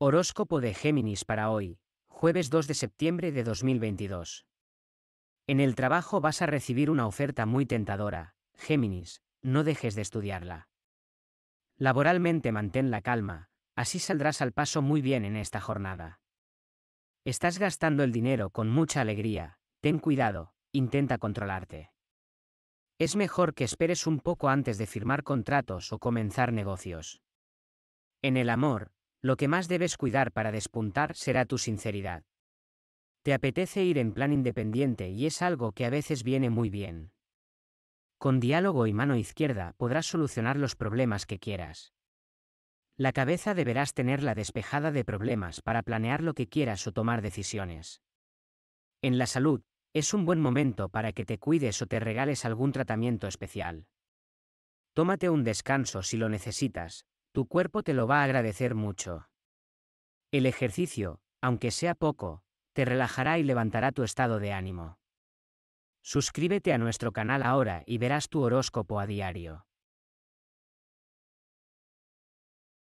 Horóscopo de Géminis para hoy, jueves 2 de septiembre de 2022. En el trabajo vas a recibir una oferta muy tentadora, Géminis, no dejes de estudiarla. Laboralmente mantén la calma, así saldrás al paso muy bien en esta jornada. Estás gastando el dinero con mucha alegría, ten cuidado, intenta controlarte. Es mejor que esperes un poco antes de firmar contratos o comenzar negocios. En el amor, lo que más debes cuidar para despuntar será tu sinceridad. Te apetece ir en plan independiente y es algo que a veces viene muy bien. Con diálogo y mano izquierda podrás solucionar los problemas que quieras. La cabeza deberás tenerla despejada de problemas para planear lo que quieras o tomar decisiones. En la salud, es un buen momento para que te cuides o te regales algún tratamiento especial. Tómate un descanso si lo necesitas, tu cuerpo te lo va a agradecer mucho. El ejercicio, aunque sea poco, te relajará y levantará tu estado de ánimo. Suscríbete a nuestro canal ahora y verás tu horóscopo a diario.